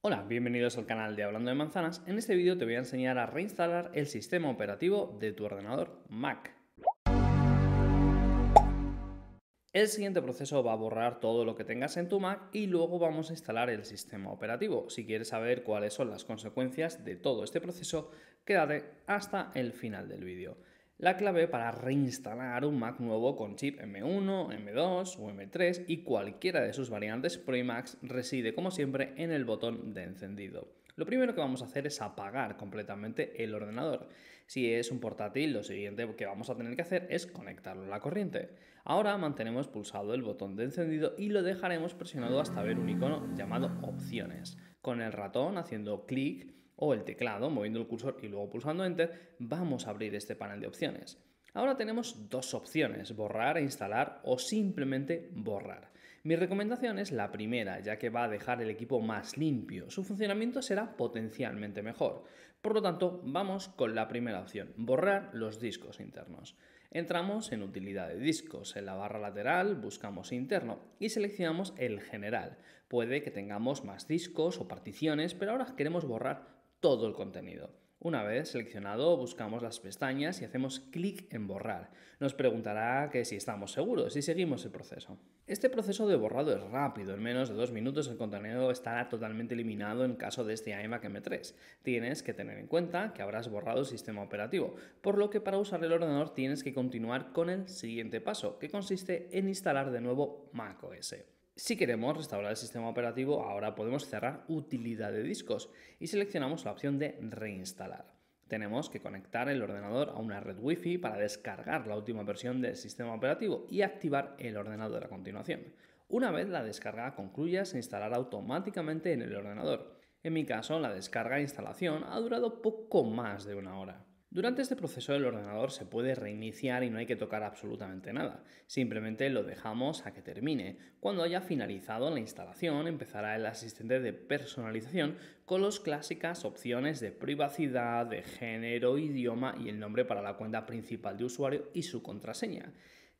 Hola, bienvenidos al canal de Hablando de Manzanas. En este vídeo te voy a enseñar a reinstalar el sistema operativo de tu ordenador Mac. El siguiente proceso va a borrar todo lo que tengas en tu Mac y luego vamos a instalar el sistema operativo. Si quieres saber cuáles son las consecuencias de todo este proceso, quédate hasta el final del vídeo la clave para reinstalar un Mac nuevo con chip M1, M2 o M3 y cualquiera de sus variantes Pro Max reside como siempre en el botón de encendido. Lo primero que vamos a hacer es apagar completamente el ordenador. Si es un portátil, lo siguiente que vamos a tener que hacer es conectarlo a la corriente. Ahora mantenemos pulsado el botón de encendido y lo dejaremos presionado hasta ver un icono llamado opciones. Con el ratón haciendo clic o el teclado moviendo el cursor y luego pulsando Enter, vamos a abrir este panel de opciones. Ahora tenemos dos opciones, borrar e instalar o simplemente borrar. Mi recomendación es la primera, ya que va a dejar el equipo más limpio, su funcionamiento será potencialmente mejor. Por lo tanto, vamos con la primera opción, borrar los discos internos. Entramos en utilidad de discos, en la barra lateral buscamos interno y seleccionamos el general. Puede que tengamos más discos o particiones, pero ahora queremos borrar todo el contenido. Una vez seleccionado, buscamos las pestañas y hacemos clic en borrar. Nos preguntará que si estamos seguros y seguimos el proceso. Este proceso de borrado es rápido, en menos de dos minutos el contenido estará totalmente eliminado en caso de este iMac M3. Tienes que tener en cuenta que habrás borrado el sistema operativo, por lo que para usar el ordenador tienes que continuar con el siguiente paso, que consiste en instalar de nuevo macOS. Si queremos restaurar el sistema operativo, ahora podemos cerrar utilidad de discos y seleccionamos la opción de reinstalar. Tenemos que conectar el ordenador a una red Wi-Fi para descargar la última versión del sistema operativo y activar el ordenador a continuación. Una vez la descarga concluya, se instalará automáticamente en el ordenador. En mi caso, la descarga e instalación ha durado poco más de una hora. Durante este proceso el ordenador se puede reiniciar y no hay que tocar absolutamente nada, simplemente lo dejamos a que termine. Cuando haya finalizado la instalación empezará el asistente de personalización con las clásicas opciones de privacidad, de género, idioma y el nombre para la cuenta principal de usuario y su contraseña.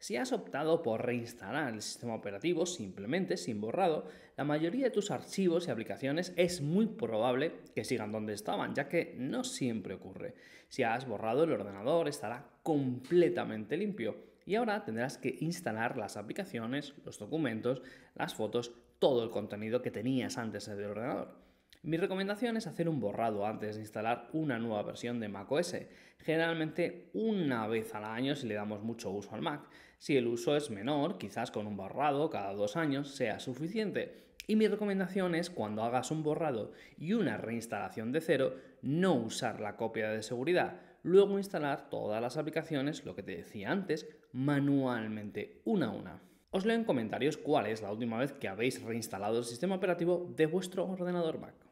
Si has optado por reinstalar el sistema operativo simplemente sin borrado, la mayoría de tus archivos y aplicaciones es muy probable que sigan donde estaban, ya que no siempre ocurre. Si has borrado el ordenador estará completamente limpio y ahora tendrás que instalar las aplicaciones, los documentos, las fotos, todo el contenido que tenías antes del ordenador. Mi recomendación es hacer un borrado antes de instalar una nueva versión de macOS, generalmente una vez al año si le damos mucho uso al Mac. Si el uso es menor, quizás con un borrado cada dos años sea suficiente. Y mi recomendación es cuando hagas un borrado y una reinstalación de cero, no usar la copia de seguridad, luego instalar todas las aplicaciones, lo que te decía antes, manualmente, una a una. Os leo en comentarios cuál es la última vez que habéis reinstalado el sistema operativo de vuestro ordenador Mac.